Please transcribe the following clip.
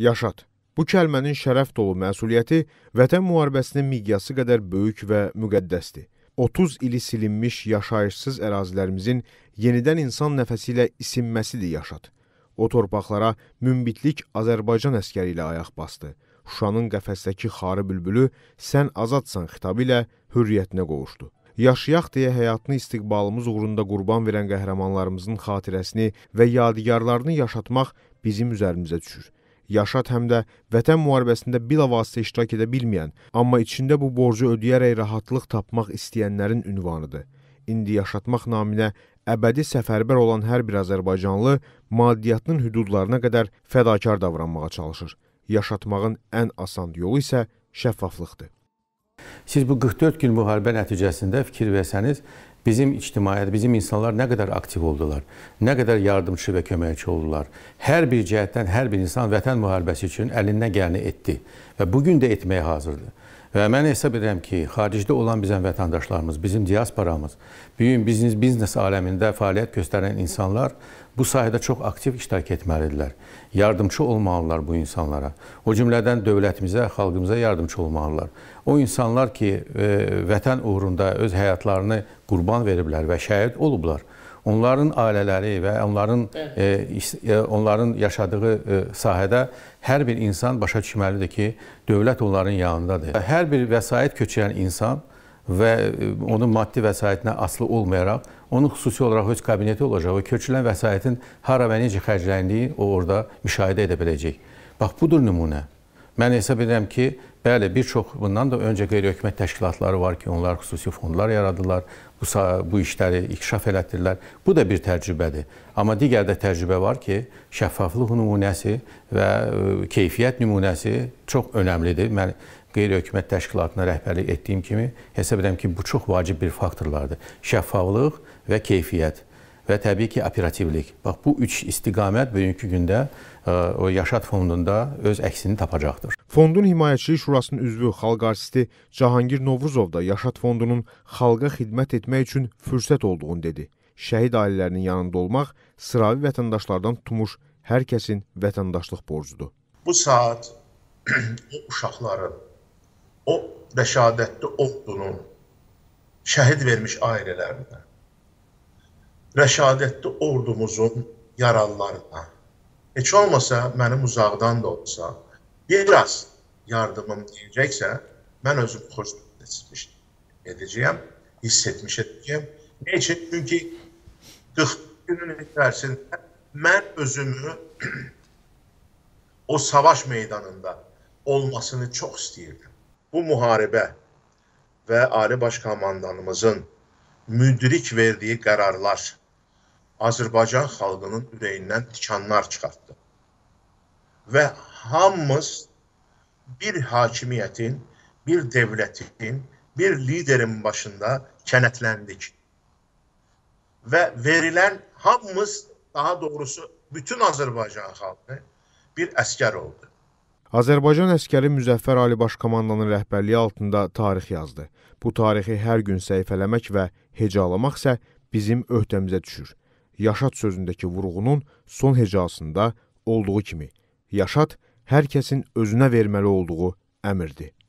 yaşat. Bu kəlmənin şərəf dolu məsuliyyəti vətən müharibəsinin miqyası qədər böyük və müqəddəsdir. 30 ili silinmiş yaşayışsız ərazilərimizin yenidən insan nəfəsi ilə isinməsidir yaşat. O torpaqlara münbitlik Azərbaycan əskəri ilə ayaq bastı. Şuşanın qəfəsdəki xarı bülbülü sən azadsan xitabı ilə hürriyyətinə qovuşdu. Yaşayaq deyə həyatını istiqbalımız uğrunda qurban verən qəhrəmanlarımızın xatirəsini və yadigarlarını yaşatmaq bizim üzərimizə düşür. Yaşad həm də vətən müharibəsində bilavasitə iştirak edə bilməyən, amma içində bu borcu ödəyərək rahatlıq tapmaq istəyənlərin ünvanıdır. İndi yaşatmaq naminə əbədi səfərbər olan hər bir azərbaycanlı maddiyyatının hüdudlarına qədər fədakar davranmağa çalışır. Yaşatmağın ən asan yolu isə şəffaflıqdır. Siz bu 44 gün müharibə nəticəsində fikir versəniz, bizim ictimaiyyət, bizim insanlar nə qədər aktiv oldular, nə qədər yardımçı və köməkçi oldular. Hər bir cəhətdən hər bir insan vətən müharibəsi üçün əlindən gələni etdi və bu gün də etməyə hazırdır. Və mən hesab edirəm ki, xaricdə olan bizim vətəndaşlarımız, bizim diasporamız, bugün biznes, biznes aləmində fəaliyyət göstərən insanlar bu sahədə çox aktiv iştirak etməlidirlər. Yardımçı olmalıdırlar bu insanlara. O cümlədən dövlətimizə, xalqımıza yardımçı olmalıdırlar. O insanlar ki, e, vətən uğrunda öz həyatlarını qurban veriblər və şəhid olublar onların ailələri və onların e, e, onların yaşadığı e, sahədə hər bir insan başa düşməlidir ki, dövlət onların yanındadır. Hər bir vəsait köçürən insan və e, onun maddi vəsaitinə asılı olmayaraq, onun xüsusi olaraq öz kabineti olacaq və köçürülən vəsaitin hara və necə xərcləndiyi o orada müşahidə edə biləcək. Bax, budur nümunə. Mən hesab edirəm ki, Bəli, bir çox bundan da öncə qeyri-hökumət təşkilatları var ki, onlar xüsusi fondlar yaradılar, bu, bu işləri inkişaf elətdirlər. Bu da bir təcrübədir. Amma digər də təcrübə var ki, şəffaflıq nümunəsi və keyfiyyət nümunəsi çox önəmlidir. Mən qeyri-hökumət təşkilatına rəhbərlik etdiyim kimi hesab edirəm ki, bu çox vacib bir faktorlardır. Şəffaflıq və keyfiyyət və təbii ki, operativlik. Bax bu üç istiqamət bugünkü gündə o Yaşad fondunda öz əksini tapacaqdır. Fondun Himayəçilik Şurasının üzvü xalq artisti Cahangir Novruzov da Yaşad Fondunun xalqa xidmət etmək üçün fürsət olduğunu dedi. Şəhid ailələrinin yanında olmaq sıravi vətəndaşlardan tutmuş hər kəsin vətəndaşlıq borcudur. Bu saat uşaqların, o rəşadətli oğlunun şəhid vermiş ailələrinə, rəşadətli ordumuzun yaralılarına, heç olmasa mənim uzaqdan da olsa, biraz yardımım diyecekse ben özüm hoşnut etmiş edeceğim, hissetmiş edeceğim. Ne için? Çünkü 40 günün içerisinde ben özümü o savaş meydanında olmasını çok istiyordum. Bu muharebe ve Ali Başkomandanımızın müdrik verdiği kararlar Azerbaycan halkının üreyinden tikanlar çıkarttı. Ve hamımız bir hakimiyyətin, bir dövlətin, bir liderin başında kənətləndik. Və verilən hamımız, daha doğrusu bütün Azərbaycan xalqı bir əskər oldu. Azərbaycan əskəri Müzəffər Ali Başkomandanın rəhbərliyi altında tarix yazdı. Bu tarixi hər gün səhifələmək və hecalamaq isə bizim öhdəmizə düşür. Yaşat sözündəki vurğunun son hecasında olduğu kimi, yaşat hər kəsin özünə verməli olduğu əmrdir.